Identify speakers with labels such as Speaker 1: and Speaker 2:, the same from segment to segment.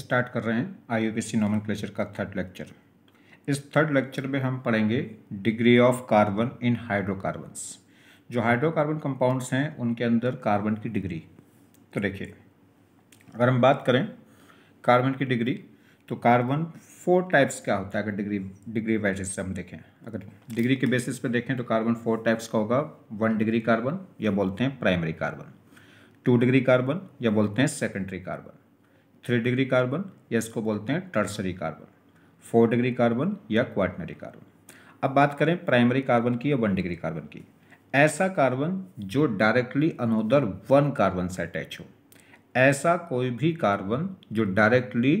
Speaker 1: start कर रहे हैं आई यू क्लेचर का थर्ड लेक्चर इस थर्ड लेक्चर में हम पढ़ेंगे degree of carbon in hydrocarbons जो हाइड्रोकार्बन कंपाउंड्स हैं उनके अंदर कार्बन की डिग्री तो देखिए अगर हम बात करें कार्बन की डिग्री तो कार्बन फोर टाइप्स का होता है अगर डिग्री डिग्री वाइज से हम देखें अगर डिग्री के बेसिस पर देखें तो कार्बन फोर टाइप्स का होगा वन डिग्री कार्बन या बोलते हैं primary carbon two degree carbon या बोलते हैं secondary carbon three degree carbon या इसको बोलते हैं tertiary carbon four degree carbon या क्वाटनरी कार्बन अब बात करें प्राइमरी कार्बन की या वन डिग्री कार्बन की ऐसा कार्बन जो डायरेक्टली अनोदर वन कार्बन से अटैच हो ऐसा कोई भी कार्बन जो डायरेक्टली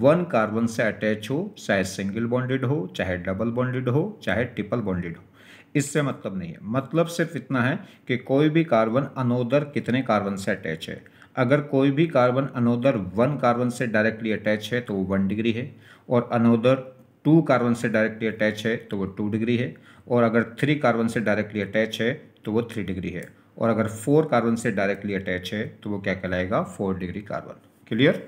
Speaker 1: वन कार्बन से अटैच हो चाहे सिंगल बॉन्डेड हो चाहे डबल बॉन्डेड हो चाहे ट्रिपल बॉन्डेड हो इससे मतलब नहीं है मतलब सिर्फ इतना है कि कोई भी कार्बन अनोदर कितने कार्बन से अटैच है अगर कोई भी कार्बन अनोदर वन कार्बन से डायरेक्टली अटैच है तो वो वन डिग्री है और अनोदर टू कार्बन से डायरेक्टली अटैच है तो वो टू डिग्री है और अगर थ्री कार्बन से डायरेक्टली अटैच है तो वो थ्री डिग्री है और अगर फोर कार्बन से डायरेक्टली अटैच है तो वो क्या कहलाएगा फोर डिग्री कार्बन क्लियर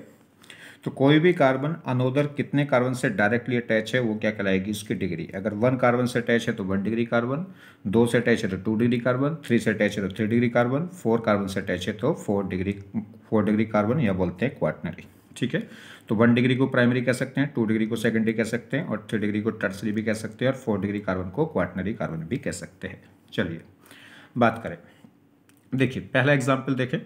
Speaker 1: तो कोई भी कार्बन अनोदर कितने कार्बन से डायरेक्टली अटैच है वो क्या कहलाएगी उसकी डिग्री अगर वन कार्बन से अटैच है तो वन डिग्री कार्बन दो से अटैच है तो टू डिग्री कार्बन थ्री से अटैच है तो three degree carbon four carbon से अटैच है तो four degree four degree carbon या बोलते हैं क्वाटनरी ठीक है तो वन डिग्री को प्राइमरी कह सकते हैं टू डिग्री को सेकेंडरी कह सकते हैं और थ्री डिग्री को टर्सरी भी कह सकते हैं और फोर डिग्री कार्बन को क्वाटनरी कार्बन भी कह सकते हैं चलिए बात करें देखिए पहला एग्जाम्पल देखें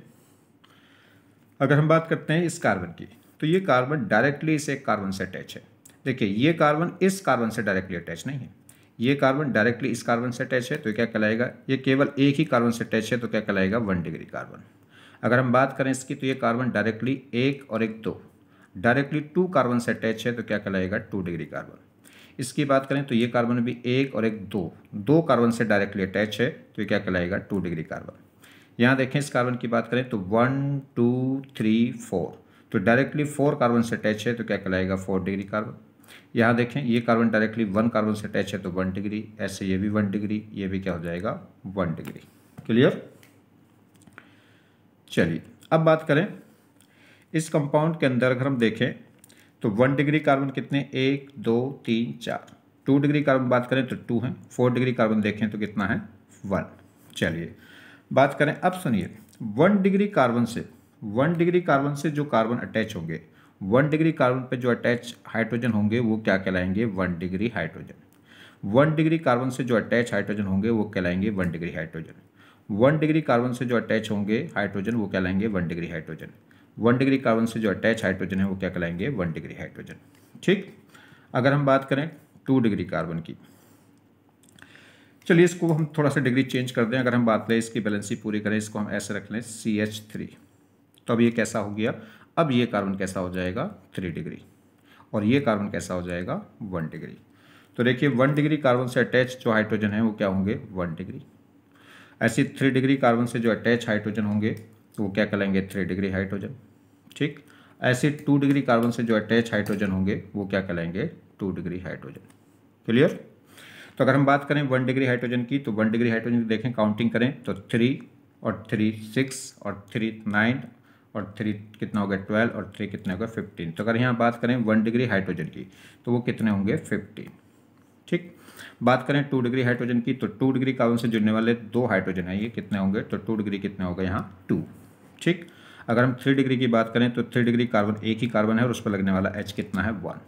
Speaker 1: अगर हम बात करते हैं इस कार्बन की तो ये कार्बन डायरेक्टली इस एक कार्बन से अटैच है देखिए ये कार्बन इस कार्बन से डायरेक्टली अटैच नहीं है ये कार्बन डायरेक्टली इस कार्बन से अटैच है तो क्या कहलाएगा ये केवल एक ही कार्बन से अटैच है तो क्या कहलाएगा वन डिग्री कार्बन अगर हम बात करें इसकी तो ये कार्बन डायरेक्टली एक और एक दो डायरेक्टली टू कार्बन से अटैच है तो क्या कहलाएगा टू डिग्री कार्बन इसकी बात करें तो ये कार्बन भी एक और एक दो दो कार्बन से डायरेक्टली अटैच है तो ये क्या कहलाएगा टू डिग्री कार्बन यहाँ देखें इस कार्बन की बात करें तो वन टू थ्री फोर तो डायरेक्टली फोर कार्बन से अटैच है तो क्या कहलाएगा फोर डिग्री कार्बन यहाँ देखें ये कार्बन डायरेक्टली वन कार्बन से अटैच है तो वन डिग्री ऐसे ये भी वन डिग्री ये भी क्या हो जाएगा वन डिग्री क्लियर चलिए अब बात करें इस कंपाउंड के अंदर अगर हम देखें तो वन डिग्री कार्बन कितने एक दो तीन चार टू डिग्री कार्बन बात करें तो टू है फोर डिग्री कार्बन देखें तो कितना है वन चलिए बात करें अब सुनिए वन डिग्री कार्बन से वन डिग्री कार्बन से जो कार्बन अटैच होंगे वन डिग्री कार्बन पे जो अटैच हाइड्रोजन होंगे वो क्या कहलाएंगे one degree hydrogen one degree carbon से जो अटैच हाइड्रोजन होंगे वो कहलाएंगे one degree hydrogen one degree carbon से जो अटैच होंगे हाइड्रोजन वो कहलाएंगे one degree hydrogen one degree carbon से जो अटैच हाइड्रोजन है वो क्या कहलाएंगे वन डिग्री हाइड्रोजन ठीक अगर हम बात करें टू डिग्री कार्बन की चलिए इसको हम थोड़ा सा डिग्री चेंज कर दें अगर हम बात करें इसकी बैलेंसी पूरी करें इसको हम ऐसे रख लें सी एच थ्री तो अब ये कैसा हो गया अब ये कार्बन कैसा हो जाएगा थ्री डिग्री और ये कार्बन कैसा हो जाएगा वन डिग्री तो देखिए वन डिग्री कार्बन से अटैच जो हाइड्रोजन है वो क्या होंगे वन डिग्री ऐसे थ्री डिग्री कार्बन से जो अटैच हाइड्रोजन होंगे तो वो क्या कहलाएंगे थ्री डिग्री हाइड्रोजन ठीक ऐसे टू डिग्री कार्बन से जो अटैच हाइड्रोजन होंगे वो क्या कहलाएंगे टू डिग्री हाइड्रोजन क्लियर तो अगर हम बात करें वन डिग्री हाइड्रोजन की तो वन डिग्री हाइड्रोजन देखें काउंटिंग करें तो थ्री और थ्री सिक्स और थ्री नाइन और थ्री कितना हो गया ट्वेल्व और थ्री कितना हो गया फिफ्टीन तो अगर यहाँ बात करें वन डिग्री हाइड्रोजन की तो वो कितने होंगे फिफ्टीन ठीक बात करें टू डिग्री हाइड्रोजन की तो टू डिग्री कार्बन से जुड़ने वाले दो हाइड्रोजन है ये कितने होंगे तो टू डिग्री कितने होगा यहाँ टू ठीक अगर हम थ्री डिग्री की बात करें तो थ्री डिग्री कार्बन एक ही कार्बन है और उस पर लगने वाला एच कितना है वन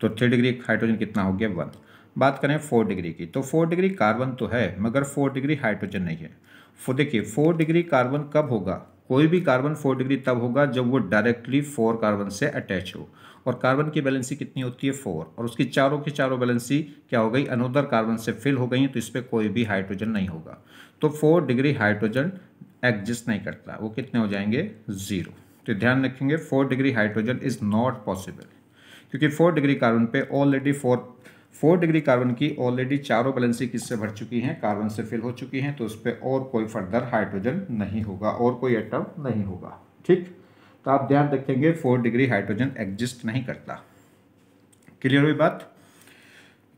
Speaker 1: तो थ्री डिग्री हाइड्रोजन कितना हो गया वन बात करें फोर डिग्री की तो फोर डिग्री कार्बन तो है मगर फोर डिग्री हाइड्रोजन नहीं है देखिए फोर डिग्री कार्बन कब होगा कोई भी कार्बन फोर डिग्री तब होगा जब वो डायरेक्टली फोर कार्बन से अटैच हो और कार्बन की बैलेंसी कितनी होती है फोर और उसकी चारों की चारों बैलेंसी क्या हो गई अनुदर कार्बन से फिल हो गई तो इस पर कोई भी हाइड्रोजन नहीं होगा तो फोर डिग्री हाइड्रोजन एग्जिस्ट नहीं करता वो कितने हो जाएंगे ज़ीरो तो ध्यान रखेंगे four degree hydrogen is not possible क्योंकि फोर डिग्री कार्बन पे already four four degree carbon की ऑलरेडी चारों बैलेंसी किससे भर चुकी हैं कार्बन से फिल हो चुकी हैं तो उस पर और कोई फर्दर हाइड्रोजन नहीं होगा और कोई एटम नहीं होगा ठीक तो आप ध्यान रखेंगे फोर डिग्री हाइड्रोजन एग्जिस्ट नहीं करता क्लियर हुई बात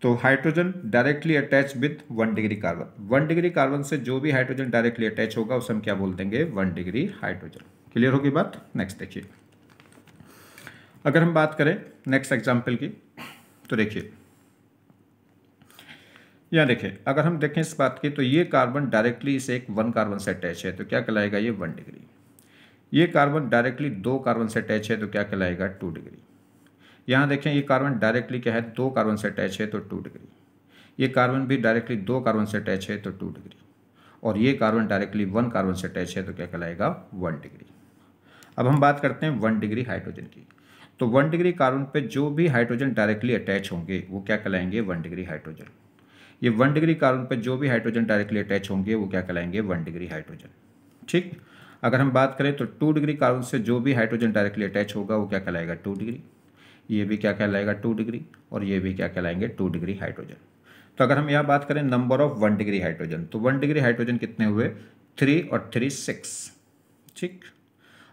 Speaker 1: तो hydrogen directly attach with one degree carbon one degree carbon से जो भी हाइड्रोजन डायरेक्टली अटैच होगा उसे हम क्या बोल देंगे वन डिग्री हाइड्रोजन क्लियर होगी बात नेक्स्ट देखिए अगर हम बात करें नेक्स्ट एग्जाम्पल की तो देखिए यहाँ देखें अगर हम देखें इस बात की तो ये कार्बन डायरेक्टली इसे एक वन कार्बन से अटैच है तो क्या कहलाएगा ये वन डिग्री ये कार्बन डायरेक्टली दो कार्बन से अटैच है तो क्या कहलाएगा टू डिग्री यहाँ देखें ये कार्बन डायरेक्टली क्या है दो कार्बन से अटैच है तो टू डिग्री ये कार्बन भी डायरेक्टली दो कार्बन से अटैच है तो टू डिग्री और ये कार्बन डायरेक्टली वन कार्बन से अटैच है तो क्या कहलाएगा वन डिग्री अब हम बात करते हैं वन डिग्री हाइड्रोजन की तो वन डिग्री कार्बन पे जो भी हाइड्रोजन डायरेक्टली अटैच होंगे वो क्या कहलाएंगे वन डिग्री हाइड्रोजन ये वन डिग्री कार्बन पर जो भी हाइड्रोजन डायरेक्टली अटैच होंगे वो क्या कहलाएंगे वन डिग्री हाइड्रोजन ठीक अगर हम बात करें तो टू डिग्री कार्बन से जो भी हाइड्रोजन डायरेक्टली अटैच होगा वो क्या कहलाएगा टू डिग्री ये भी क्या कहलाएगा टू डिग्री और ये भी क्या कहलाएंगे टू डिग्री हाइड्रोजन तो अगर हम यह बात करें number of one degree hydrogen तो वन डिग्री हाइड्रोजन कितने हुए थ्री और थ्री सिक्स ठीक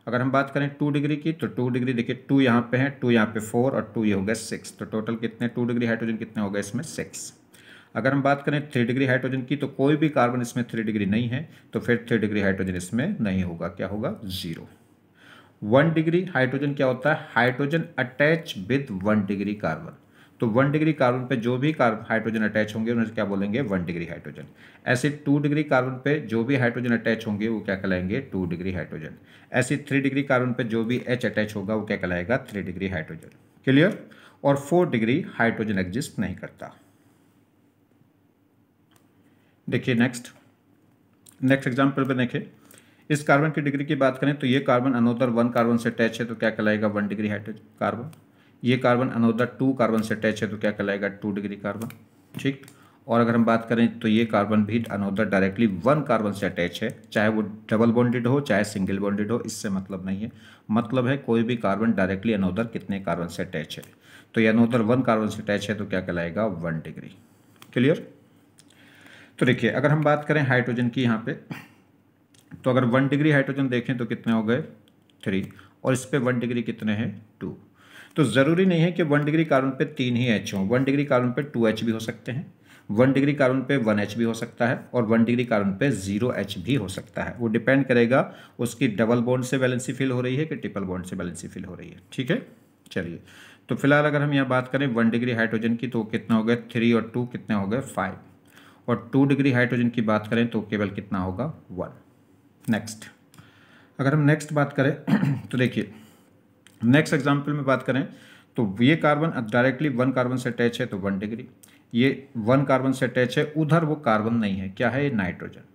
Speaker 1: अगर हम बात करें टू डिग्री की तो टू डिग्री देखिए टू यहाँ पे है टू यहाँ पे फोर और टू ये हो गया सिक्स तो टोटल कितने टू डिग्री हाइड्रोजन कितने हो गए इसमें सिक्स अगर हम बात करें थ्री डिग्री हाइड्रोजन की तो कोई भी कार्बन इसमें थ्री डिग्री नहीं है तो फिर थ्री डिग्री हाइड्रोजन इसमें नहीं होगा क्या होगा जीरो वन डिग्री हाइड्रोजन क्या होता है hydrogen attach with one degree carbon तो वन डिग्री कार्बन पे जो भी कार्बन हाइड्रोजन अटैच होंगे उन्हें क्या बोलेंगे वन डिग्री हाइड्रोजन ऐसे टू डिग्री कार्बन पे जो भी हाइड्रोजन अटैच होंगे वो क्या कहलाएंगे टू डिग्री हाइड्रोजन ऐसे थ्री डिग्री कार्बन पे जो भी एच अटैच होगा वो क्या कहलाएगा थ्री डिग्री हाइड्रोजन क्लियर और फोर डिग्री हाइड्रोजन एग्जिस्ट नहीं करता देखिए नेक्स्ट नेक्स्ट एग्जाम्पल पर देखें इस कार्बन की डिग्री की बात करें तो ये कार्बन अनोदर वन कार्बन से अटैच है तो क्या कहलाएगा वन डिग्री हाइड्रोज कार्बन ये कार्बन अनोदर टू कार्बन से अटैच है तो क्या कहलाएगा टू डिग्री कार्बन ठीक और अगर हम बात करें तो ये कार्बन भी अनोदर डायरेक्टली वन कार्बन से अटैच है चाहे वो डबल बॉन्डेड हो चाहे सिंगल बॉन्डेड हो इससे मतलब नहीं है मतलब है कोई भी कार्बन डायरेक्टली अनोदर कितने कार्बन से अटैच है तो ये अनोदर वन कार्बन से अटैच है तो क्या कहलाएगा वन डिग्री क्लियर तो देखिए अगर हम बात करें हाइड्रोजन की यहाँ पे तो अगर वन डिग्री हाइड्रोजन देखें तो कितने हो गए थ्री और इस पर वन डिग्री कितने हैं टू तो ज़रूरी नहीं है कि वन डिग्री कार्बन पे तीन ही एच हों वन डिग्री कार्बन पे टू एच भी हो सकते हैं वन डिग्री कार्बन पे वन एच भी हो सकता है और वन डिग्री कार्बन पे जीरो एच भी हो सकता है वो डिपेंड करेगा उसकी डबल बॉन्ड से बैलेंसी फिल हो रही है कि ट्रिपल बॉन्ड से बैलेंसी फिल हो रही है ठीक है चलिए तो फिलहाल अगर हम यहाँ बात करें वन डिग्री हाइड्रोजन की तो कितना हो गया थ्री और टू कितने हो गए फाइव और टू डिग्री हाइड्रोजन की बात करें तो केवल कितना होगा वन नेक्स्ट अगर हम नेक्स्ट बात करें तो देखिए नेक्स्ट एग्जाम्पल में बात करें तो ये कार्बन अब डायरेक्टली वन कार्बन से अटैच है तो वन डिग्री ये वन कार्बन से अटैच है उधर वो कार्बन नहीं है क्या है ये नाइट्रोजन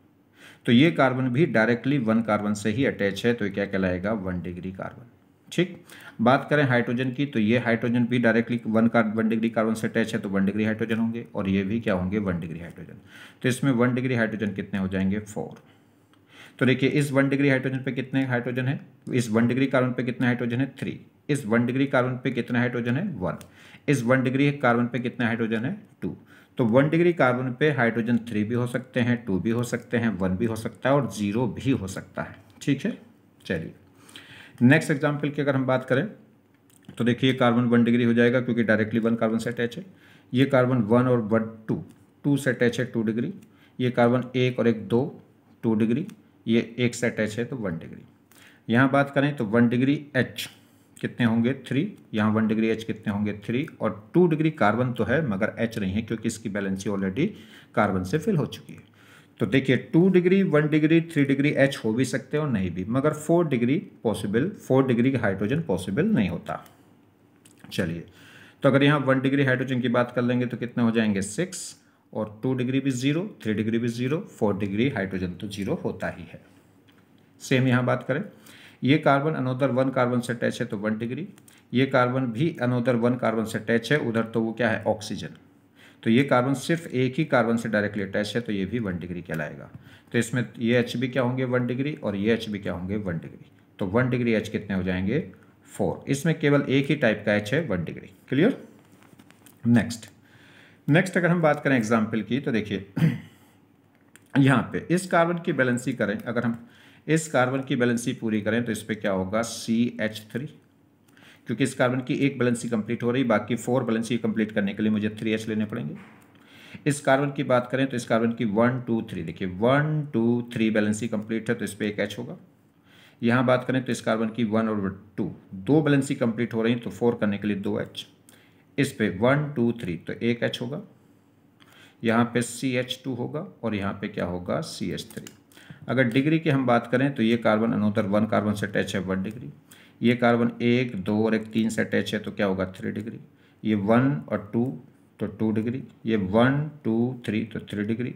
Speaker 1: तो ये कार्बन भी डायरेक्टली वन कार्बन से ही अटैच है तो ये क्या कहलाएगा वन डिग्री कार्बन ठीक बात करें हाइड्रोजन की तो ये हाइड्रोजन भी डायरेक्टली वन का वन डिग्री कार्बन से अटैच है तो वन डिग्री हाइड्रोजन होंगे और ये भी क्या होंगे वन डिग्री हाइड्रोजन तो इसमें वन डिग्री हाइड्रोजन कितने हो जाएंगे फोर तो देखिए इस वन डिग्री हाइड्रोजन पे कितने हाइड्रोजन है इस वन डिग्री कार्बन पे कितने हाइड्रोजन है थ्री इस वन डिग्री कार्बन पे कितना हाइड्रोजन है वन इस वन डिग्री कार्बन पे कितना हाइड्रोजन है टू तो वन डिग्री कार्बन पे हाइड्रोजन थ्री भी हो सकते हैं टू भी हो सकते हैं वन भी हो सकता है और जीरो भी हो सकता है ठीक है चलिए नेक्स्ट एग्जाम्पल की अगर हम बात करें तो देखिए कार्बन वन डिग्री हो जाएगा क्योंकि डायरेक्टली वन कार्बन से अटैच है ये कार्बन वन और वन टू टू से अटैच है टू डिग्री ये कार्बन एक और एक दो टू डिग्री ये एक से अटैच है तो वन डिग्री यहाँ बात करें तो वन डिग्री एच कितने होंगे थ्री यहाँ वन डिग्री एच कितने होंगे थ्री और टू डिग्री कार्बन तो है मगर एच नहीं है क्योंकि इसकी बैलेंसी ऑलरेडी कार्बन से फिल हो चुकी है तो देखिए two degree one degree three degree H हो भी सकते हो नहीं भी मगर four degree possible four degree hydrogen possible नहीं होता चलिए तो अगर यहाँ वन डिग्री हाइड्रोजन की बात कर लेंगे तो कितने हो जाएंगे सिक्स और टू डिग्री भी ज़ीरो थ्री डिग्री भी ज़ीरो फोर डिग्री हाइड्रोजन तो ज़ीरो होता ही है सेम यहाँ बात करें ये कार्बन अनोदर वन कार्बन से अटैच है तो वन डिग्री ये कार्बन भी अनोदर वन कार्बन से अटैच है उधर तो वो क्या है ऑक्सीजन तो ये कार्बन सिर्फ एक ही कार्बन से डायरेक्टली अटैच है तो ये भी वन डिग्री कहलाएगा तो इसमें ये एच भी क्या होंगे वन डिग्री और ये एच भी क्या होंगे वन डिग्री तो वन डिग्री एच कितने हो जाएंगे फोर इसमें केवल एक ही टाइप का एच है one degree clear next next अगर हम बात करें एग्जाम्पल की तो देखिए यहाँ पे इस कार्बन की बैलेंसी करें अगर हम इस कार्बन की बैलेंसी पूरी करें तो इस पर क्या होगा सी एच थ्री क्योंकि इस कार्बन की एक बैलेंसी कंप्लीट हो रही बाकी फोर बैलेंसी कंप्लीट करने के लिए मुझे थ्री एच लेने पड़ेंगे इस कार्बन की बात करें तो इस कार्बन की वन टू थ्री देखिए one two three valency complete है तो इस पर एक एच होगा यहाँ बात करें तो इस कार्बन की वन और टू दो बैलेंसी कंप्लीट हो रही तो फोर करने के लिए दो एच इस पर वन टू थ्री तो एक एच होगा यहाँ पे सी एच टू होगा और यहाँ पे क्या होगा सी एच थ्री अगर डिग्री की हम बात करें तो ये कार्बन अनोदर वन कार्बन से अटैच है वन डिग्री ये कार्बन एक दो और एक तीन से अटैच है तो क्या होगा थ्री डिग्री ये वन और टू तो टू डिग्री ये वन टू थ्री तो थ्री डिग्री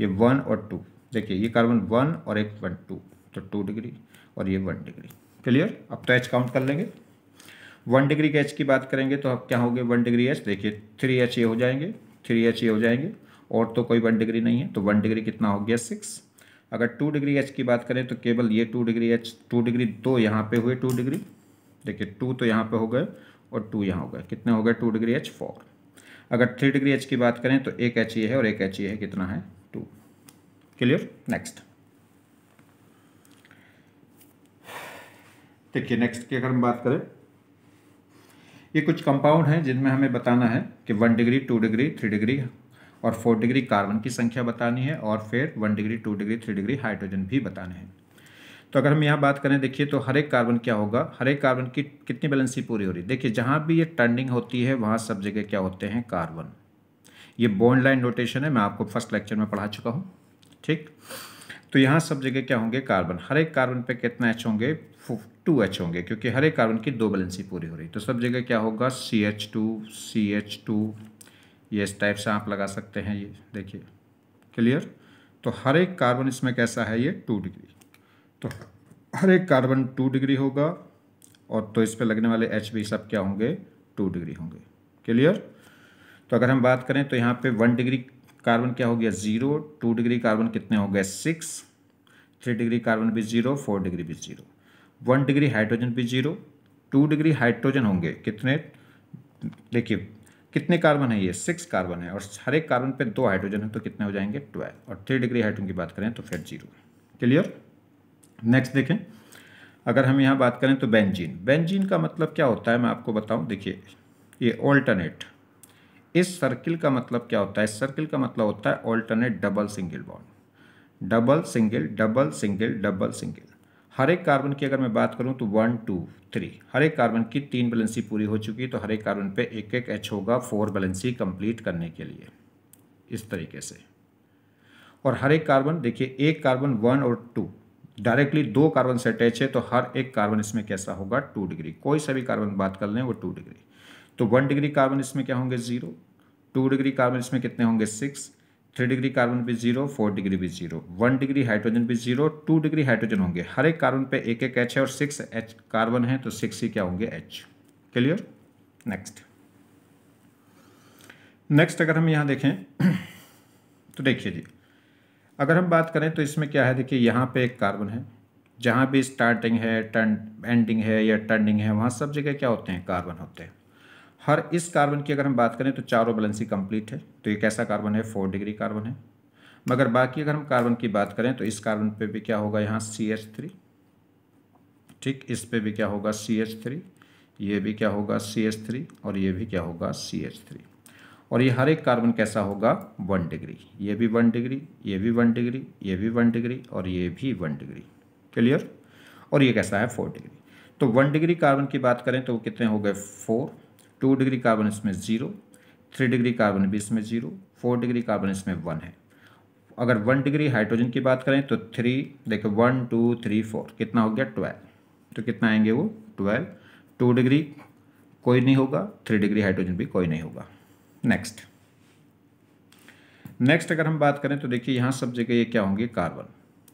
Speaker 1: ये वन और टू देखिए ये कार्बन वन और एक वन टू तो टू डिग्री और ये वन डिग्री क्लियर अब तो एच काउंट कर लेंगे वन डिग्री के एच की बात करेंगे तो अब क्या होंगे वन डिग्री एच देखिए थ्री एच ये हो जाएंगे थ्री एच ये हो जाएंगे और तो कोई वन डिग्री नहीं है तो वन डिग्री कितना हो गया सिक्स अगर टू डिग्री एच की बात करें तो केवल ये two degree H two degree दो यहाँ पे हुए टू डिग्री देखिए टू तो यहाँ पे हो गए और टू यहाँ हो गए कितने हो गए टू डिग्री एच फोर अगर थ्री डिग्री एच की बात करें तो एक एच ये है और एक एच ये है कितना है टू क्लियर नेक्स्ट देखिए नेक्स्ट की अगर हम बात करें ये कुछ कंपाउंड हैं जिनमें हमें बताना है कि one degree two degree three degree और फोर डिग्री कार्बन की संख्या बतानी है और फिर one degree two degree three degree hydrogen भी बताने हैं तो अगर हम यहाँ बात करें देखिए तो हर एक कार्बन क्या होगा हर एक कार्बन की कितनी बैलेंसी पूरी हो रही है देखिए जहाँ भी ये टर्निंग होती है वहाँ सब जगह क्या होते हैं कार्बन ये बोन्ड लाइन रोटेशन है मैं आपको फर्स्ट लेक्चर में पढ़ा चुका हूँ ठीक तो यहाँ सब जगह क्या होंगे कार्बन हर एक कार्बन पर कितना एच होंगे टू एच होंगे क्योंकि हर एक कार्बन की दो बैलेंसी पूरी हो रही तो सब जगह क्या होगा C H two C H two ये इस टाइप से आप लगा सकते हैं ये देखिए क्लियर तो हर एक कार्बन इसमें कैसा है ये टू डिग्री तो हर एक कार्बन टू डिग्री होगा और तो इस पर लगने वाले एच भी सब क्या होंगे टू डिग्री होंगे क्लियर तो अगर हम बात करें तो यहाँ पे वन डिग्री कार्बन क्या हो गया ज़ीरो टू डिग्री कार्बन कितने हो गए सिक्स थ्री डिग्री कार्बन भी ज़ीरो फोर डिग्री भी ज़ीरो वन डिग्री हाइड्रोजन भी ज़ीरो टू डिग्री हाइड्रोजन होंगे कितने देखिए कितने कार्बन है ये सिक्स कार्बन है और हर एक कार्बन पे दो हाइड्रोजन है तो कितने हो जाएंगे ट्वेल्व और थ्री डिग्री हाइड्रोजन की बात करें तो फिर जीरो क्लियर नेक्स्ट देखें अगर हम यहाँ बात करें तो बेंजीन बेंजीन का मतलब क्या होता है मैं आपको बताऊँ देखिए ये ऑल्टरनेट इस सर्किल का मतलब क्या होता है इस सर्किल का मतलब होता है alternate double single bond double single double single double single हर एक कार्बन की अगर मैं बात करूं तो वन टू थ्री हर एक कार्बन की तीन बैलेंसी पूरी हो चुकी है तो हर एक कार्बन पे एक एक एच होगा फोर बैलेंसी कंप्लीट करने के लिए इस तरीके से और हर एक कार्बन देखिए एक कार्बन वन और टू डायरेक्टली दो कार्बन से अटैच है तो हर एक कार्बन इसमें कैसा होगा टू डिग्री कोई सा भी कार्बन बात कर लें वो टू डिग्री तो वन डिग्री कार्बन इसमें क्या होंगे ज़ीरो टू डिग्री कार्बन इसमें कितने होंगे सिक्स थ्री डिग्री कार्बन पे जीरो फोर डिग्री भी जीरो वन डिग्री हाइड्रोजन पे जीरो टू डिग्री हाइड्रोजन होंगे हर एक कार्बन पे एक एक एच है और सिक्स एच कार्बन है तो सिक्स ही क्या होंगे एच क्लियर नेक्स्ट नेक्स्ट अगर हम यहाँ देखें तो देखिए जी अगर हम बात करें तो इसमें क्या है देखिए यहाँ पे एक कार्बन है जहाँ भी स्टार्टिंग है टर्न एंडिंग है या टर्निंग है वहाँ सब जगह क्या होते हैं कार्बन होते हैं हर इस कार्बन की अगर हम बात करें तो चारों बैलेंसी कंप्लीट है तो ये कैसा कार्बन है फोर डिग्री कार्बन है मगर बाकी अगर हम कार्बन की बात करें तो इस कार्बन पे भी क्या होगा यहाँ सी एच थ्री ठीक इस पे भी क्या होगा सी एच थ्री ये भी क्या होगा सी एच थ्री और ये भी क्या होगा सी एच थ्री और ये हर एक कार्बन कैसा होगा वन डिग्री ये भी वन डिग्री ये भी वन डिग्री ये भी वन डिग्री और ये भी वन डिग्री क्लियर और ये कैसा है फोर डिग्री तो वन डिग्री कार्बन की बात करें तो वो कितने हो गए फोर टू डिग्री कार्बन इसमें ज़ीरो थ्री डिग्री कार्बन भी इसमें ज़ीरो फोर डिग्री कार्बन इसमें वन है अगर वन डिग्री हाइड्रोजन की बात करें तो थ्री देखो वन टू थ्री फोर कितना हो गया ट्वेल्व तो कितना आएंगे वो ट्वेल्व टू डिग्री कोई नहीं होगा थ्री डिग्री हाइड्रोजन भी कोई नहीं होगा नेक्स्ट नेक्स्ट अगर हम बात करें तो देखिए यहाँ सब जगह ये क्या होंगे कार्बन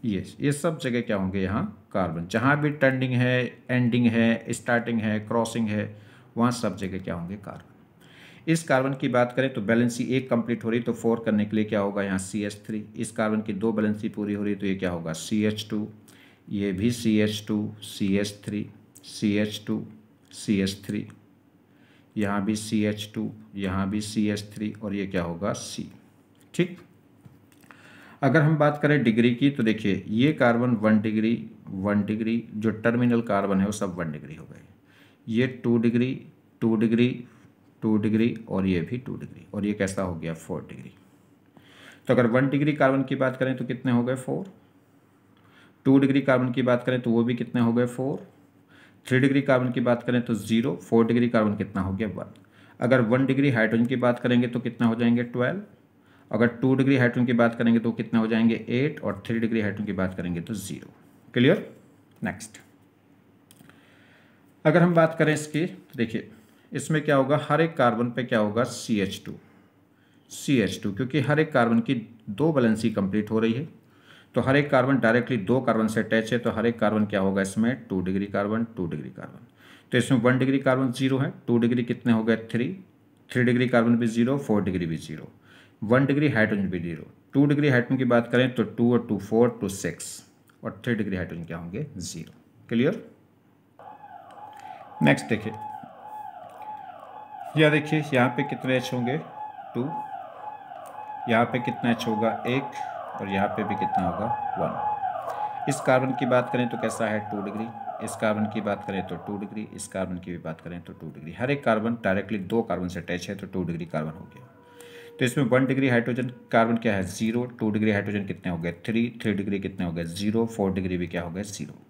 Speaker 1: ये ये सब जगह क्या होंगे यहाँ कार्बन जहाँ भी टर्निंग है एंडिंग है स्टार्टिंग है क्रॉसिंग है वहाँ सब जगह क्या होंगे कार्बन इस कार्बन की बात करें तो बैलेंसी एक कंप्लीट हो रही तो फोर करने के लिए क्या होगा यहाँ सी एच थ्री इस कार्बन की दो बैलेंसी पूरी हो रही तो ये क्या होगा सी एच टू ये भी C H two C H three C H two C H three यहाँ भी सी एच टू यहाँ भी सी एच थ्री और ये क्या होगा सी ठीक अगर हम बात करें डिग्री की तो देखिए ये carbon one degree one degree जो टर्मिनल कार्बन है वो सब वन डिग्री हो गए ये two degree two degree two degree और ये भी टू डिग्री और ये कैसा हो गया फोर डिग्री तो अगर वन डिग्री कार्बन की बात करें तो कितने हो गए फोर टू डिग्री कार्बन की बात करें तो वो भी कितने हो गए फोर थ्री डिग्री कार्बन की बात करें तो जीरो फोर डिग्री कार्बन कितना हो गया वन अगर वन डिग्री हाइड्रोजन की बात करेंगे तो कितना हो जाएंगे ट्वेल्व अगर टू डिग्री हाइड्रोजन की बात करेंगे तो कितने हो जाएंगे एट और थ्री डिग्री हाइड्रोजन की बात करेंगे तो जीरो क्लियर नेक्स्ट अगर हम बात करें इसकी तो देखिए इसमें क्या होगा हर एक कार्बन पे क्या होगा C H two C H two क्योंकि हर एक कार्बन की दो बैलेंसी कंप्लीट हो रही है तो हर एक कार्बन डायरेक्टली दो कार्बन से अटैच है तो हर एक कार्बन क्या होगा इसमें two degree carbon two degree carbon तो इसमें वन डिग्री कार्बन जीरो है टू डिग्री कितने हो गए थ्री थ्री डिग्री कार्बन भी जीरो फोर डिग्री भी जीरो वन डिग्री हाइड्रोजन भी जीरो टू डिग्री हाइड्रोजन की बात करें तो टू और टू फोर टू सिक्स और थ्री डिग्री हाइड्रोजन क्या होंगे जीरो क्लियर नेक्स्ट देखिए यह देखिए यहाँ पे कितने एच होंगे टू यहाँ पे कितना एच होगा एक और यहाँ पे भी कितना होगा वन इस कार्बन की बात करें तो कैसा है टू डिग्री इस कार्बन की बात करें तो टू डिग्री इस कार्बन की भी बात करें तो टू डिग्री हर एक कार्बन डायरेक्टली दो कार्बन से अटैच है तो टू डिग्री कार्बन हो गया तो इसमें वन डिग्री हाइड्रोजन कार्बन क्या है जीरो टू डिग्री हाइड्रोजन कितने हो गए थ्री थ्री डिग्री कितने हो गए जीरो फोर डिग्री भी क्या हो गया जीरो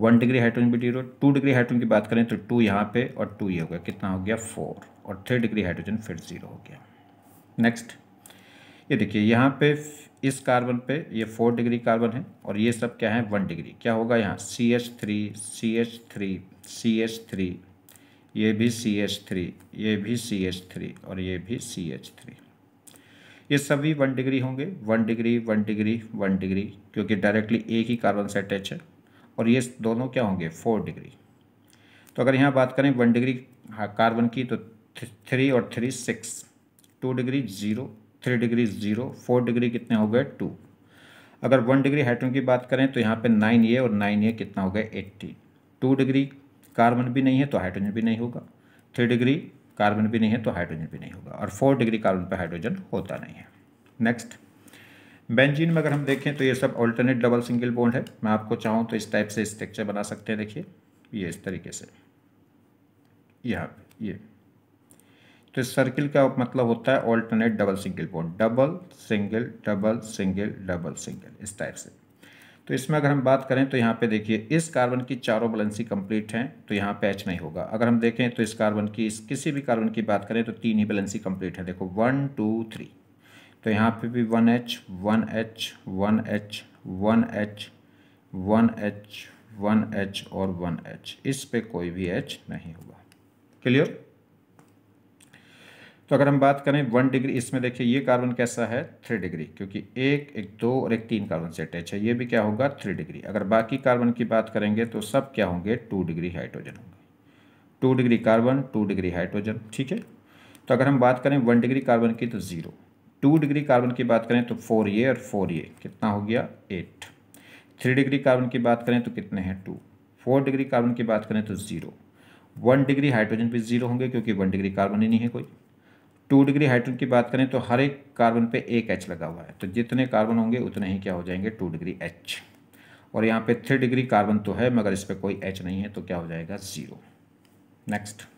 Speaker 1: वन डिग्री हाइड्रोजन भी जीरो टू डिग्री हाइड्रोजन की बात करें तो टू यहाँ पे और टू ये हो गया कितना हो गया फोर और थ्री डिग्री हाइड्रोजन फिर ज़ीरो हो गया नेक्स्ट ये देखिए यहाँ पे इस कार्बन पे ये फोर डिग्री कार्बन है और ये सब क्या है वन डिग्री क्या होगा यहाँ C H three C H three C H three ये भी सी एच थ्री ये भी सी एच थ्री और ये भी सी एच थ्री ये सभी वन डिग्री होंगे one degree one degree one degree क्योंकि डायरेक्टली एक ही कार्बन से अटैच है और ये दोनों क्या होंगे फोर डिग्री तो अगर यहाँ बात करें वन डिग्री कार्बन की तो थ्री और three six two degree zero three degree zero four degree कितने हो गए टू अगर वन डिग्री हाइड्रोजन की बात करें तो यहाँ पे नाइन ए और नाइन ए कितना हो गया एट्टी टू डिग्री कार्बन भी नहीं है तो हाइड्रोजन भी नहीं होगा थ्री डिग्री कार्बन भी नहीं है तो हाइड्रोजन भी नहीं होगा और फोर डिग्री कार्बन पर हाइड्रोजन होता नहीं है नेक्स्ट बेंजीन में अगर हम देखें तो ये सब ऑल्टरनेट डबल सिंगल बोल्ड है मैं आपको चाहूँ तो इस टाइप से स्ट्रक्चर बना सकते हैं देखिए ये इस तरीके से यहाँ ये तो इस सर्किल का मतलब होता है alternate double single bond double single double single double single इस टाइप से तो इसमें अगर हम बात करें तो यहाँ पे देखिए इस कार्बन की चारों बलेंसी कंप्लीट हैं तो यहाँ पे एच नहीं होगा अगर हम देखें तो इस कार्बन की इस किसी भी कार्बन की बात करें तो तीन ही बलेंसी कंप्लीट है देखो वन टू थ्री तो यहाँ पे भी one H one H one H one H one H one H और वन एच इस पे कोई भी एच नहीं हुआ क्लियर तो अगर हम बात करें वन डिग्री इसमें देखिए ये कार्बन कैसा है थ्री डिग्री क्योंकि एक एक दो और एक तीन कार्बन से अटैच है ये भी क्या होगा थ्री डिग्री अगर बाकी कार्बन की बात करेंगे तो सब क्या होंगे टू डिग्री हाइड्रोजन होंगे two degree carbon two degree hydrogen ठीक है तो अगर हम बात करें वन डिग्री कार्बन की तो ज़ीरो टू डिग्री कार्बन की बात करें तो फोर ए और फोर ए कितना हो गया एट थ्री डिग्री कार्बन की बात करें तो कितने हैं टू फोर डिग्री कार्बन की बात करें तो ज़ीरो वन डिग्री हाइड्रोजन पे ज़ीरो होंगे क्योंकि वन डिग्री कार्बन ही नहीं है कोई टू डिग्री हाइड्रोजन की बात करें तो हर एक कार्बन पे एक एच लगा हुआ है तो जितने कार्बन होंगे उतने ही क्या हो जाएंगे टू डिग्री एच और यहाँ पे थ्री डिग्री कार्बन तो है मगर इस पर कोई एच नहीं है तो क्या हो जाएगा ज़ीरो नेक्स्ट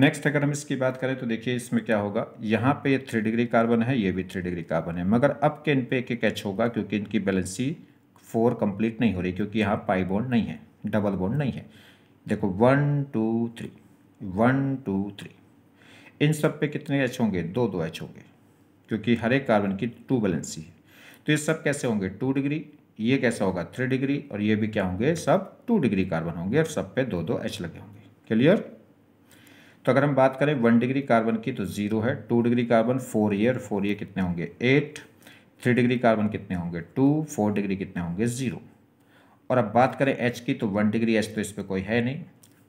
Speaker 1: नेक्स्ट अगर हम इसकी बात करें तो देखिए इसमें क्या होगा यहाँ पे ये थ्री डिग्री कार्बन है ये भी थ्री डिग्री कार्बन है मगर अब के इन पे एक कैच होगा क्योंकि इनकी बैलेंसी फोर कंप्लीट नहीं हो रही क्योंकि यहाँ पाई बॉन्ड नहीं है डबल बॉन्ड नहीं है देखो one two three one two three इन सब पे कितने एच होंगे दो दो एच होंगे क्योंकि हर एक कार्बन की टू बैलेंसी है तो ये सब कैसे होंगे टू डिग्री ये कैसा होगा थ्री डिग्री और ये भी क्या होंगे सब टू डिग्री कार्बन होंगे और सब पे दो दो एच लगे होंगे क्लियर तो अगर हम बात करें वन डिग्री कार्बन की तो जीरो है two degree carbon four year four year कितने होंगे एट थ्री डिग्री कार्बन कितने होंगे टू फोर डिग्री कितने होंगे ज़ीरो और अब बात करें एच की तो वन डिग्री एच तो इस पर कोई है नहीं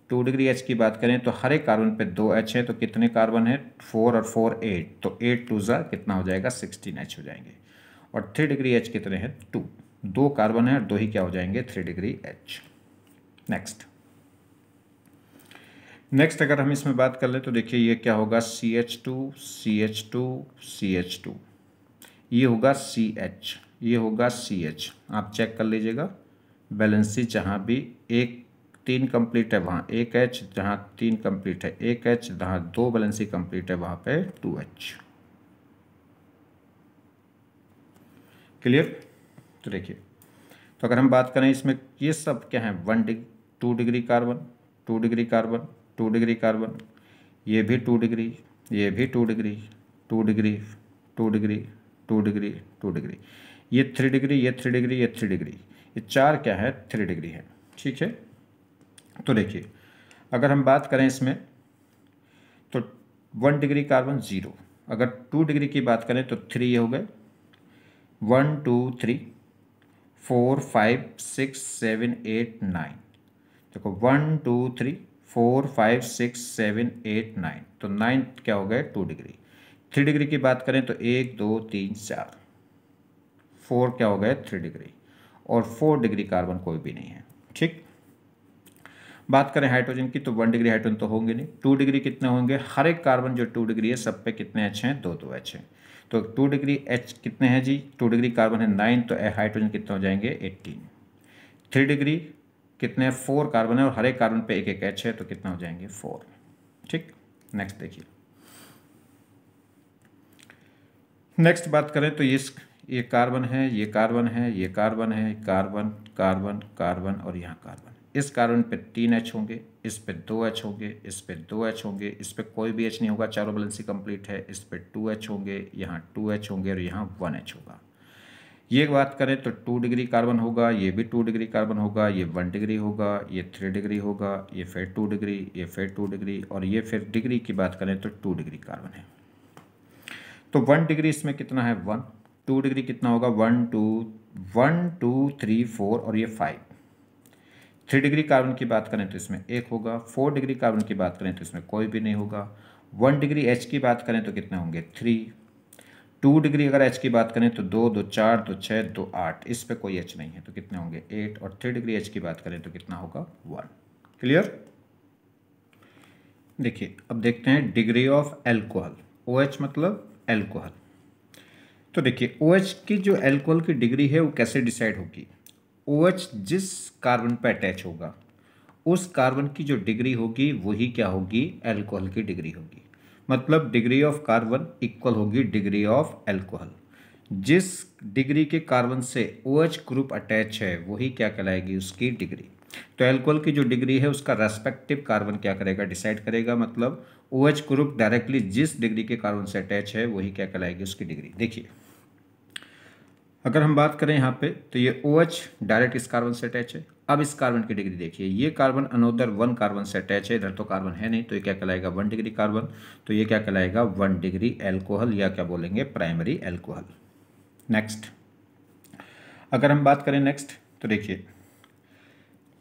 Speaker 1: टू डिग्री एच की बात करें तो हर एक कार्बन पे दो एच है तो कितने कार्बन है फोर और फोर एट तो एट टू ज़ा कितना हो जाएगा सिक्सटीन एच हो जाएंगे और थ्री डिग्री एच कितने हैं टू दो कार्बन है और दो ही क्या हो जाएंगे three degree H next next अगर हम इसमें बात कर ले तो देखिए ये क्या होगा C H two C H two C H two ये होगा सी एच ये होगा सी एच आप चेक कर लीजिएगा बैलेंसी जहाँ भी एक तीन कंप्लीट है वहाँ एक एच जहाँ तीन कंप्लीट है एक एच जहाँ दो बैलेंसी कंप्लीट है वहाँ पे टू एच क्लियर तो देखिए तो अगर हम बात करें इसमें ये सब क्या है one degree two degree carbon two degree carbon two degree carbon ये भी टू डिग्री ये भी two degree two degree two degree two degree two degree ये थ्री डिग्री ये थ्री डिग्री ये थ्री डिग्री ये चार क्या है थ्री डिग्री है ठीक है तो देखिए अगर हम बात करें इसमें तो वन डिग्री कार्बन ज़ीरो अगर टू डिग्री की बात करें तो थ्री ये हो गए one two three four five six seven eight nine देखो one two three four five six seven eight nine तो नाइन क्या हो गया टू डिग्री थ्री डिग्री की बात करें तो एक दो तीन चार फोर क्या हो गया थ्री डिग्री और फोर डिग्री कार्बन कोई भी नहीं है ठीक बात करें हाइड्रोजन की तो वन डिग्री हाइड्रोजन तो होंगे नहीं टू डिग्री कितने होंगे हर एक कार्बन जो टू डिग्री है सब पे कितने अच्छे हैं दो दो अच्छे हैं तो टू डिग्री एच कितने हैं जी टू डिग्री कार्बन है नाइन तो हाइड्रोजन कितने हो जाएंगे एट्टीन थ्री डिग्री कितने फोर कार्बन है और हर एक कार्बन पे एक एक एच है तो कितना हो जाएंगे फोर ठीक नेक्स्ट देखिए नेक्स्ट बात करें तो ये ये कार्बन है ये कार्बन है ये कार्बन है कार्बन कार्बन कार्बन और यहाँ कार्बन इस कार्बन पे तीन एच होंगे इस पे दो एच होंगे इस पे दो एच होंगे इस पे कोई भी एच नहीं होगा चारों बैलेंसी कंप्लीट है इस पे टू एच होंगे यहाँ टू एच होंगे और यहाँ वन एच होगा ये बात करें तो टू डिग्री कार्बन होगा ये भी टू डिग्री कार्बन होगा ये वन डिग्री होगा ये थ्री डिग्री होगा ये फिर टू डिग्री ये फिर टू डिग्री और ये फिर डिग्री की बात करें तो टू डिग्री कार्बन है तो वन डिग्री इसमें कितना है वन टू डिग्री कितना होगा one two one two three four और ये फाइव थ्री डिग्री कार्बन की बात करें तो इसमें एक होगा फोर डिग्री कार्बन की बात करें तो इसमें कोई भी नहीं होगा वन डिग्री एच की बात करें तो कितने होंगे थ्री टू डिग्री अगर एच की बात करें तो दो दो चार दो छः दो आठ इस पर कोई एच नहीं है तो कितने होंगे एट और थ्री डिग्री एच की बात करें तो कितना होगा वन क्लियर देखिए अब देखते हैं degree of alcohol O H मतलब एल्कोहल तो देखिए ओ एच की जो एल्कोहल की डिग्री है वो कैसे डिसाइड होगी ओ एच जिस कार्बन पर अटैच होगा उस कार्बन की जो डिग्री होगी वही क्या होगी एल्कोहल की डिग्री होगी मतलब डिग्री ऑफ कार्बन इक्वल होगी डिग्री ऑफ एल्कोहल जिस डिग्री के कार्बन से ओ OH ग्रुप अटैच है वही क्या कहलाएगी उसकी डिग्री तो एल्कोहल की जो डिग्री है उसका रेस्पेक्टिव कार्बन क्या करेगा डिसाइड करेगा मतलब ओ OH ग्रुप डायरेक्टली जिस डिग्री के कार्बन से अटैच है वही क्या कहलाएगी उसकी डिग्री देखिए अगर हम बात करें यहाँ पे तो ये ओ OH डायरेक्ट इस कार्बन से अटैच है अब इस कार्बन की डिग्री देखिए ये कार्बन अनोदर वन कार्बन से अटैच है इधर तो कार्बन है नहीं तो ये क्या कहलाएगा वन डिग्री कार्बन तो ये क्या कहलाएगा वन डिग्री एल्कोहल या क्या बोलेंगे प्राइमरी एल्कोहल नेक्स्ट अगर हम बात करें नेक्स्ट तो देखिए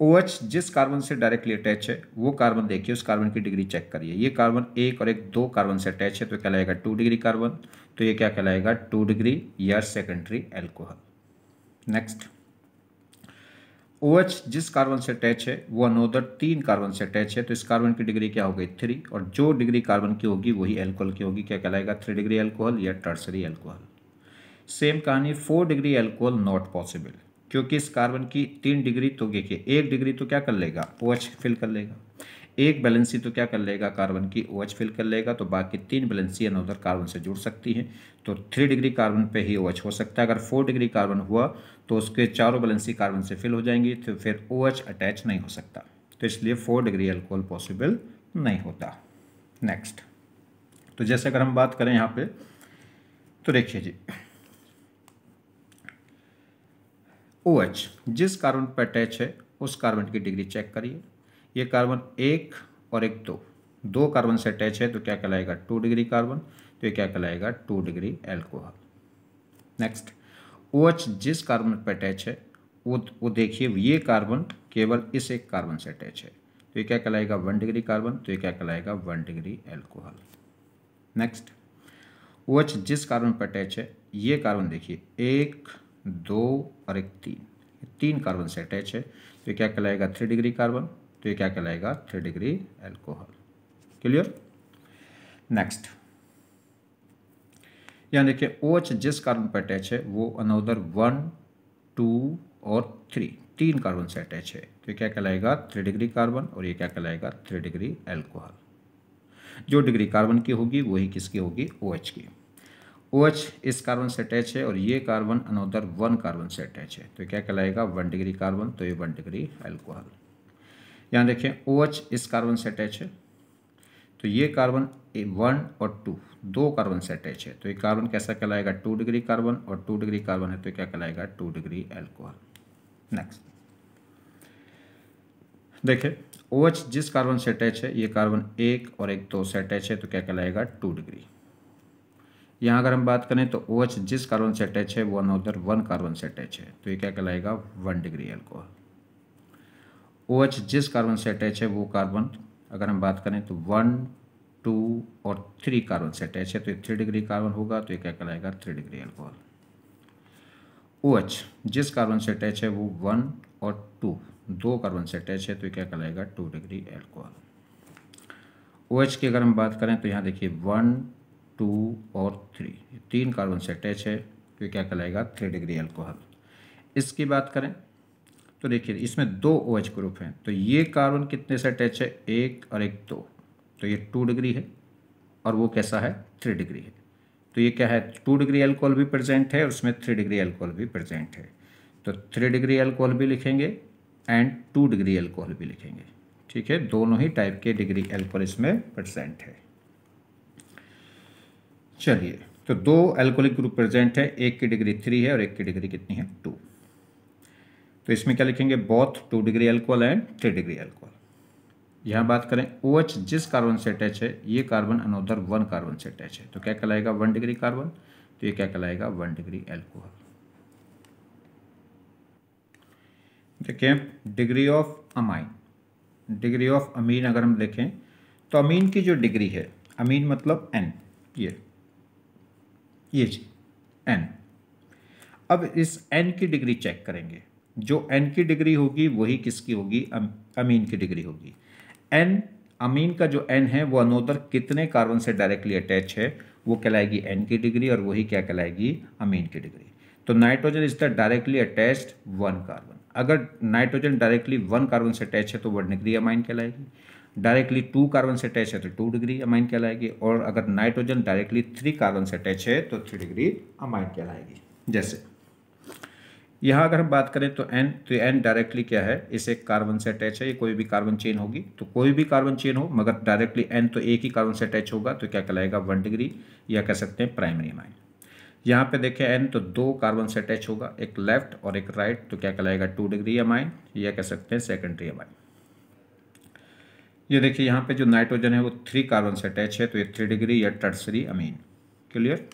Speaker 1: ओ OH जिस कार्बन से डायरेक्टली अटैच है वो कार्बन देखिए उस कार्बन की डिग्री चेक करिए ये कार्बन एक और एक दो कार्बन से अटैच है तो कहलाएगा टू डिग्री कार्बन तो ये क्या कहलाएगा टू डिग्री या secondary alcohol next O OH जिस कार्बन से अटैच है वो अनोदर तीन कार्बन से अटैच है तो इस कार्बन की डिग्री क्या हो गई थ्री और जो डिग्री कार्बन की होगी वही एल्कोहल की होगी क्या कहलाएगा थ्री डिग्री एल्कोहल या टर्सरी एल्कोहल सेम कहानी four degree alcohol not possible क्योंकि इस कार्बन की तीन डिग्री तो देखिए एक डिग्री तो क्या कर लेगा ओ OH फिल कर लेगा एक बैलेंसी तो क्या कर लेगा कार्बन की ओ फिल कर लेगा तो बाकी तीन बैलेंसी अनोदर कार्बन से जुड़ सकती हैं तो थ्री डिग्री कार्बन पे ही ओ हो सकता है अगर फोर डिग्री कार्बन हुआ तो उसके चारों बैलेंसी कार्बन से फिल हो जाएंगी तो फिर ओ अटैच नहीं हो सकता तो इसलिए फोर डिग्री एल्कोहल पॉसिबल नहीं होता नेक्स्ट तो जैसे अगर हम बात करें यहाँ पे तो देखिए जी ओ OH, जिस कार्बन पर अटैच है उस कार्बन की डिग्री चेक करिए ये कार्बन एक और एक दो दो कार्बन से अटैच है तो क्या कहलाएगा टू डिग्री कार्बन तो ये क्या कहलाएगा two degree alcohol next O H जिस कार्बन पर अटैच है वो वो देखिए ये कार्बन केवल इस एक कार्बन से अटैच है तो ये क्या कहलाएगा वन डिग्री कार्बन तो ये क्या कहलाएगा one degree alcohol next O H जिस कार्बन पर अटैच है ये कार्बन देखिए एक दो और एक तीन तीन कार्बन से अटैच है तो क्या कहलाएगा थ्री डिग्री कार्बन तो ये क्या कहलाएगा three degree alcohol clear next यहां देखिए ओ जिस कार्बन पर अटैच है वो अनोदर वन टू और थ्री तीन कार्बन से अटैच है तो ये क्या कहलाएगा थ्री डिग्री कार्बन और ये क्या कहलाएगा थ्री डिग्री एल्कोहल जो डिग्री कार्बन की होगी वही किसकी होगी ओ एच की ओ इस कार्बन से अटैच है और ये कार्बन अनोदर वन कार्बन से अटैच है तो क्या कहलाएगा वन डिग्री कार्बन तो ये वन डिग्री एल्कोहल यहाँ देखें ओ OH इस कार्बन से अटैच है तो ये कार्बन वन और टू दो कार्बन से अटैच है तो ये कार्बन कैसा कहलाएगा टू डिग्री कार्बन और टू डिग्री कार्बन है तो क्या कहलाएगा टू डिग्री एल्कोहल नेक्स्ट देखिए ओ OH जिस कार्बन से अटैच है ये कार्बन एक और एक दो से अटैच है तो क्या कहलाएगा टू डिग्री यहाँ अगर हम बात करें तो ओ OH जिस कार्बन से अटैच है वो अनोदर वन कार्बन से अटैच है तो ये क्या कहलाएगा one degree alcohol O OH जिस कार्बन से अटैच है वो कार्बन अगर हम बात करें तो वन टू और थ्री कार्बन से अटैच है तो ये थ्री डिग्री कार्बन होगा तो ये क्या कहलाएगा three degree alcohol O OH जिस कार्बन से अटैच है वो वन और टू दो कार्बन से अटैच है तो ये क्या कहलाएगा two degree alcohol O OH की अगर हम बात करें तो यहाँ देखिए वन टू और थ्री तीन कार्बन से अटैच है तो ये क्या कहलाएगा थ्री डिग्री एल्कोहल इसकी बात करें तो देखिए इसमें दो ओ OH ग्रुप हैं तो ये कार्बन कितने से अटैच है एक और एक दो तो ये टू डिग्री है और वो कैसा है थ्री डिग्री है तो ये क्या है टू डिग्री एल्कोहल भी प्रेजेंट है और उसमें थ्री डिग्री एल्कोहल भी प्रेजेंट है तो थ्री डिग्री एल्कोहल भी लिखेंगे एंड टू डिग्री एल्कोहल भी लिखेंगे ठीक है दोनों ही टाइप के डिग्री एल्कोहल इसमें प्रेजेंट है चलिए तो दो एल्कोहलिक ग्रुप प्रेजेंट है एक की डिग्री थ्री है और एक की डिग्री कितनी है टू तो इसमें क्या लिखेंगे both two degree alcohol and three degree alcohol यहाँ बात करें ओ OH जिस कार्बन से अटैच है ये कार्बन अनोदर वन कार्बन से अटैच है तो क्या कहलाएगा वन डिग्री कार्बन तो ये क्या कहलाएगा वन डिग्री एल्कोहल देखिए degree of amine degree of amine अगर हम देखें तो अमीन की जो डिग्री है अमीन मतलब एन ये ये जी एन अब इस एन की डिग्री चेक करेंगे जो एन की डिग्री होगी वही किसकी होगी अमीन की डिग्री होगी एन अमीन का जो एन है वो अनोदर कितने कार्बन से डायरेक्टली अटैच है वो कहलाएगी एन की डिग्री और वही क्या कहलाएगी अमीन की डिग्री तो nitrogen is the directly attached one carbon अगर नाइट्रोजन डायरेक्टली वन कार्बन से अटैच है तो वन डिग्री अमाइन कहलाएगी डायरेक्टली टू कार्बन से अटैच है तो टू डिग्री अमाइन कहलाएगी और अगर नाइट्रोजन डायरेक्टली थ्री कार्बन से अटैच है तो थ्री डिग्री अमाइन कहलाएगी जैसे यहाँ अगर हम बात करें तो एन तो एन डायरेक्टली क्या है इसे कार्बन से अटैच है ये कोई भी कार्बन चेन होगी तो कोई भी कार्बन चेन हो मगर डायरेक्टली एन तो एक ही कार्बन से अटैच होगा तो क्या कहलाएगा वन डिग्री या कह सकते हैं प्राइमरी माइन यहाँ पे देखें एन तो दो कार्बन से अटैच होगा एक लेफ्ट और एक राइट तो क्या कहलाएगा टू डिग्री अमाइन या कह सकते हैं सेकेंडरी आइन ये देखिए यहाँ पे जो नाइट्रोजन है वो थ्री कार्बन से अटैच है तो ये थ्री डिग्री या टर्सरी अमीन क्लियर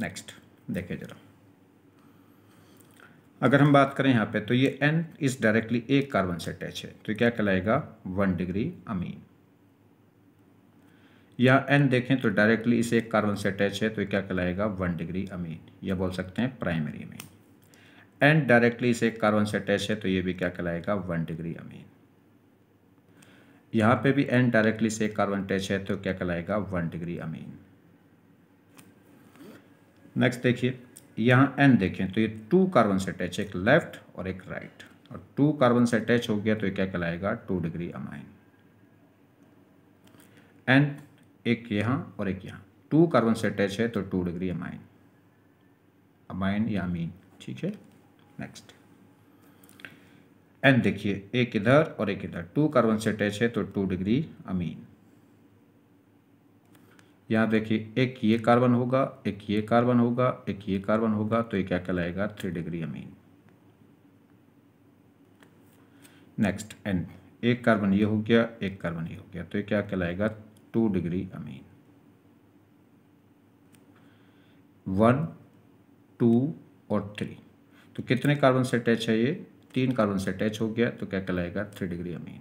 Speaker 1: नेक्स्ट देखिए जरा अगर हम बात करें यहाँ पे तो ये एन इज डायरेक्टली एक कार्बन से अटैच है तो क्या कहलाएगा वन डिग्री अमीन या एन देखें तो डायरेक्टली इसे एक कार्बन से अटैच है तो क्या कहलाएगा वन डिग्री अमीन या बोल सकते हैं प्राइमरी अमीन एन डायरेक्टली इसे एक कार्बन से अटैच है तो ये भी क्या कहलाएगा वन डिग्री अमीन यहाँ पे भी एन डायरेक्टली से कार्बन अटैच है तो क्या कहलाएगा वन डिग्री अमीन नेक्स्ट देखिए यहाँ एन देखें तो ये टू कार्बन से अटैच एक लेफ्ट और एक राइट और टू कार्बन से अटैच हो गया तो ये क्या कहलाएगा टू डिग्री अमाइन एन एक यहाँ और एक यहाँ टू कार्बन से अटैच है तो टू डिग्री अमाइन अमाइन या अमीन ठीक है नेक्स्ट एन देखिए एक इधर और एक इधर टू कार्बन से अटैच है तो टू डिग्री अमीन यहाँ देखिए एक ये कार्बन होगा एक ये कार्बन होगा एक ये कार्बन होगा तो ये क्या कहलाएगा three degree amine next N एक कार्बन ये हो गया एक कार्बन ये हो गया तो ये क्या कहलाएगा two degree amine one two और थ्री तो कितने कार्बन से अटैच है ये तीन कार्बन से अटैच हो गया तो क्या कहलाएगा थ्री डिग्री अमीन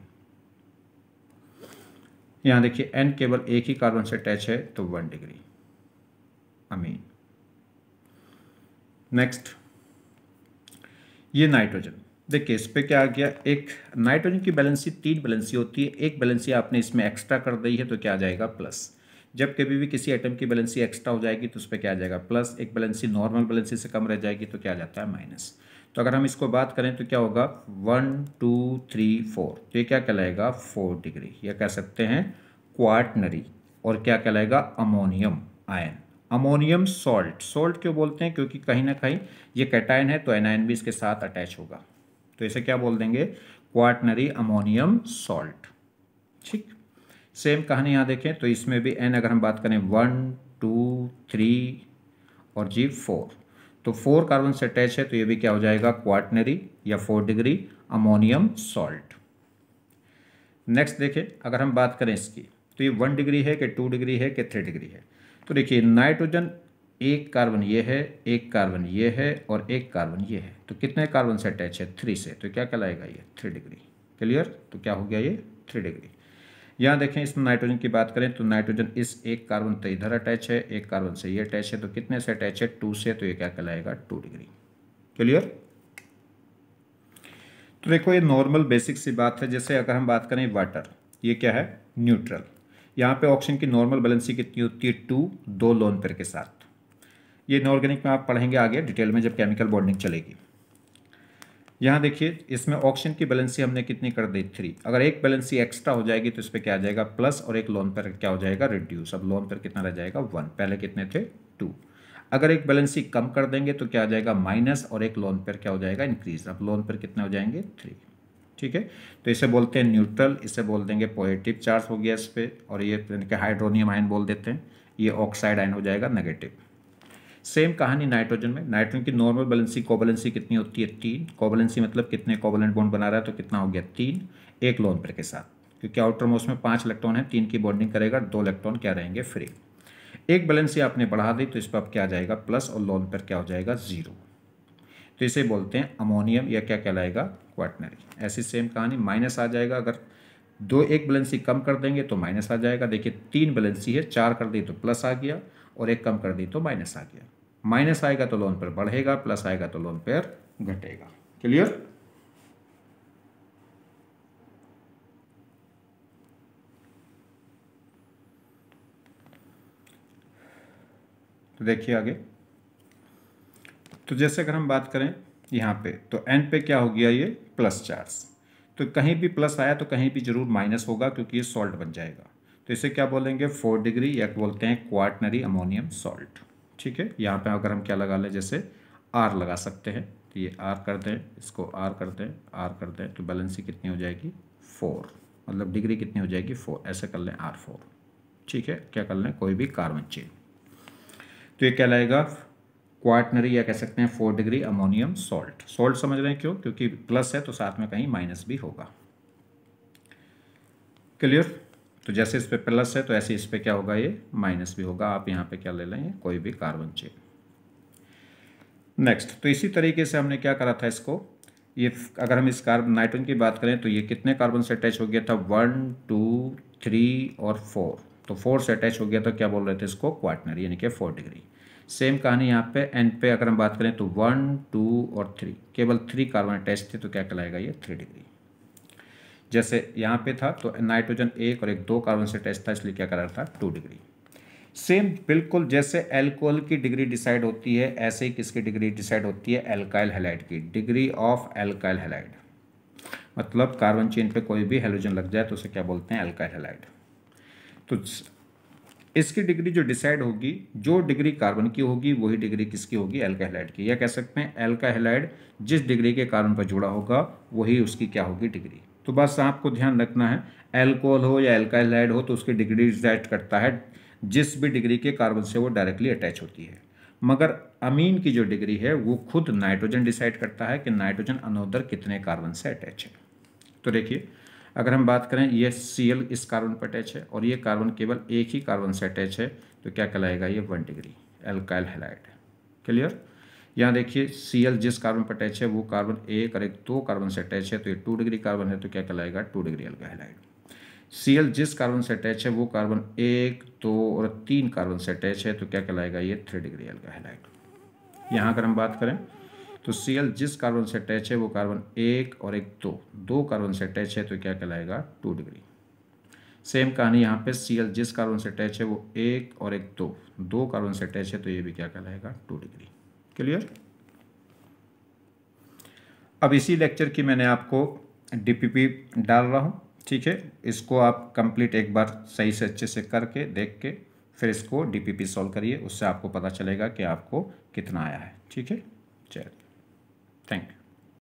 Speaker 1: यहाँ देखिए एन केवल एक ही कार्बन से अटैच है तो वन डिग्री अमीन नेक्स्ट ये नाइट्रोजन देखिए इस पर क्या आ गया एक नाइट्रोजन की बैलेंसी तीन बैलेंसी होती है एक बैलेंसी आपने इसमें एक्स्ट्रा कर दी है तो क्या आ जाएगा प्लस जब कभी भी किसी आइटम की बैलेंसी एक्स्ट्रा हो जाएगी तो उस पर क्या आ जाएगा प्लस एक बैलेंसी नॉर्मल बैलेंसी से कम रह जाएगी तो क्या आ जाता है माइनस तो अगर हम इसको बात करें तो क्या होगा वन टू थ्री फोर तो ये क्या कहलाएगा फोर डिग्री या कह सकते हैं क्वाटनरी और क्या कहलाएगा ammonium ion ammonium salt salt क्यों बोलते हैं क्योंकि कहीं ना कहीं ये कैटाइन है तो एनायन भी इसके साथ अटैच होगा तो इसे क्या बोल देंगे क्वाटनरी अमोनियम सॉल्ट ठीक सेम कहानी यहाँ देखें तो इसमें भी एन अगर हम बात करें वन टू थ्री और जी फोर तो फोर कार्बन से अटैच है तो ये भी क्या हो जाएगा क्वाटनरी या four degree ammonium salt next देखें अगर हम बात करें इसकी तो ये वन डिग्री है कि टू डिग्री है कि थ्री डिग्री है तो देखिए नाइट्रोजन एक कार्बन ये है एक कार्बन ये है और एक कार्बन ये है तो कितने कार्बन से अटैच है थ्री से तो क्या कहलाएगा ये थ्री डिग्री क्लियर तो क्या हो गया ये थ्री डिग्री यहाँ देखें इसमें नाइट्रोजन की बात करें तो नाइट्रोजन इस एक कार्बन तो इधर अटैच है एक कार्बन से ये अटैच है तो कितने से अटैच है टू से तो ये क्या कहलाएगा टू डिग्री क्लियर तो देखो ये नॉर्मल बेसिक सी बात है जैसे अगर हम बात करें वाटर ये क्या है न्यूट्रल यहाँ पे ऑक्सीजन की नॉर्मल बैलेंसी कितनी होती है टू दो लोन पेयर के साथ ये इनऑर्गेनिक में आप पढ़ेंगे आगे डिटेल में जब केमिकल बॉन्डिंग चलेगी यहाँ देखिए इसमें ऑक्शन की बैलेंसी हमने कितनी कर दी थ्री अगर एक बैलेंसी एक्स्ट्रा हो जाएगी तो इस पर क्या आ जाएगा प्लस और एक लोन पर क्या हो जाएगा रिड्यूस अब लोन पर कितना रह जाएगा वन पहले कितने थे टू अगर एक बैलेंसी कम कर देंगे तो क्या आ जाएगा माइनस और एक लोन पर क्या हो जाएगा इंक्रीज अब लोन पर कितने हो जाएंगे थ्री ठीक है तो इसे बोलते हैं न्यूट्रल इसे बोल देंगे पॉजिटिव चार्ज हो गया इस पर और ये हाइड्रोनियम आयन बोल देते हैं ये ऑक्साइड आयन हो जाएगा नेगेटिव सेम कहानी नाइट्रोजन में नाइट्रोजन की नॉर्मल बैलेंसी कोबलेंसी कितनी होती है तीन कोबलेंसी मतलब कितने कोबलेंट बॉन्ड बना रहा है तो कितना हो गया तीन एक लोन पर के साथ क्योंकि आउटर मोस्ट में पाँच इलेक्ट्रॉन है तीन की बॉन्डिंग करेगा दो इलेक्ट्रॉन क्या रहेंगे फ्री एक बैलेंसी आपने बढ़ा दी तो इस पर आप क्या आ जाएगा प्लस और लोन पर क्या हो जाएगा जीरो तो इसे बोलते हैं अमोनियम या क्या कहलाएगा क्वाटनरी ऐसी सेम कहानी माइनस आ जाएगा अगर दो एक बैलेंसी कम कर देंगे तो माइनस आ जाएगा देखिए तीन बैलेंसी है चार कर दी तो प्लस आ गया और एक कम कर दी तो माइनस आ गया माइनस आएगा तो लोन पर बढ़ेगा प्लस आएगा तो लोन पर घटेगा क्लियर तो देखिए आगे तो जैसे अगर हम बात करें यहां पे तो एंड पे क्या हो गया ये प्लस चार्ज तो कहीं भी प्लस आया तो कहीं भी जरूर माइनस होगा क्योंकि ये सॉल्ट बन जाएगा तो इसे क्या बोलेंगे फोर डिग्री या बोलते हैं क्वाटनरी अमोनियम सॉल्ट ठीक है यहाँ पे अगर हम क्या लगा लें जैसे आर लगा सकते हैं तो ये आर कर दें इसको आर कर दें आर कर दें तो बैलेंसी कितनी हो जाएगी फोर मतलब डिग्री कितनी हो जाएगी फोर ऐसे कर लें आर फोर ठीक है क्या कर लें कोई भी कार्बन चेन तो ये क्या लगेगा क्वाटनरी या कह सकते हैं four degree ammonium salt salt समझ रहे हैं क्यों क्योंकि प्लस है तो साथ में कहीं माइनस भी होगा क्लियर तो जैसे इस पर प्लस है तो ऐसे इस पर क्या होगा ये माइनस भी होगा आप यहाँ पे क्या ले लेंगे कोई भी कार्बन चेन नेक्स्ट तो इसी तरीके से हमने क्या करा था इसको ये अगर हम इस कार्बन नाइट्रोजन की बात करें तो ये कितने कार्बन से अटैच हो गया था वन टू थ्री और फोर तो फोर से अटैच हो गया तो क्या बोल रहे थे इसको क्वार्टनर यानी कि फोर डिग्री सेम कहानी यहाँ पे एंड पे अगर हम बात करें तो वन टू और थ्री केवल थ्री कार्बन अटैच थे तो क्या कहलाएगा ये थ्री डिग्री जैसे यहाँ पे था तो नाइट्रोजन एक और एक दो कार्बन से टेस्ट था इसलिए क्या कर रहा था टू डिग्री सेम बिल्कुल जैसे एल्कोहल की डिग्री डिसाइड होती है ऐसे ही किसकी डिग्री डिसाइड होती है एल्काइल हेलाइड की डिग्री ऑफ एल्काइल हेलाइड मतलब कार्बन चेन पे कोई भी हेलोजन लग जाए तो उसे क्या बोलते हैं एल्काइल हेलाइड तो इसकी डिग्री जो डिसाइड होगी जो डिग्री कार्बन की होगी वही डिग्री किसकी होगी एल्काहलाइड की या कह सकते हैं एल्काहलाइड जिस डिग्री के कार्बन पर जुड़ा होगा वही उसकी क्या होगी डिग्री तो बस आपको ध्यान रखना है एल्कोहल हो या एल्काइलाइड हो तो उसकी डिग्री रिजल्ट करता है जिस भी डिग्री के कार्बन से वो डायरेक्टली अटैच होती है मगर अमीन की जो डिग्री है वो खुद नाइट्रोजन डिसाइड करता है कि नाइट्रोजन अनोदर कितने कार्बन से अटैच है तो देखिए अगर हम बात करें ये सी एल इस कार्बन पर अटैच है और ये कार्बन केवल एक ही कार्बन से अटैच है तो क्या कहलाएगा ये one degree alkyl halide clear यहाँ देखिए सी एल जिस कार्बन पर अटैच है वो कार्बन एक और एक दो कार्बन से अटैच है तो ये टू डिग्री कार्बन है तो क्या कहलाएगा two degree alkyl halide C L जिस कार्बन से अटैच है वो कार्बन एक दो और तीन कार्बन से अटैच है तो क्या कहलाएगा ये थ्री डिग्री अल्काइलाइड यहाँ अगर हम बात करें तो सी एल जिस कार्बन से अटैच है वो कार्बन एक और एक दो दो कार्बन से अटैच है तो क्या कहलाएगा टू डिग्री सेम कहानी यहाँ पे सी एल जिस कार्बन से अटैच है वो एक और एक दो दो कार्बन से अटैच है तो ये भी क्या कहलाएगा टू डिग्री क्लियर अब इसी लेक्चर की मैंने आपको डीपीपी डाल रहा हूँ ठीक है इसको आप कंप्लीट एक बार सही से अच्छे से करके देख के फिर इसको डीपीपी सॉल्व करिए उससे आपको पता चलेगा कि आपको कितना आया है ठीक है चलिए थैंक यू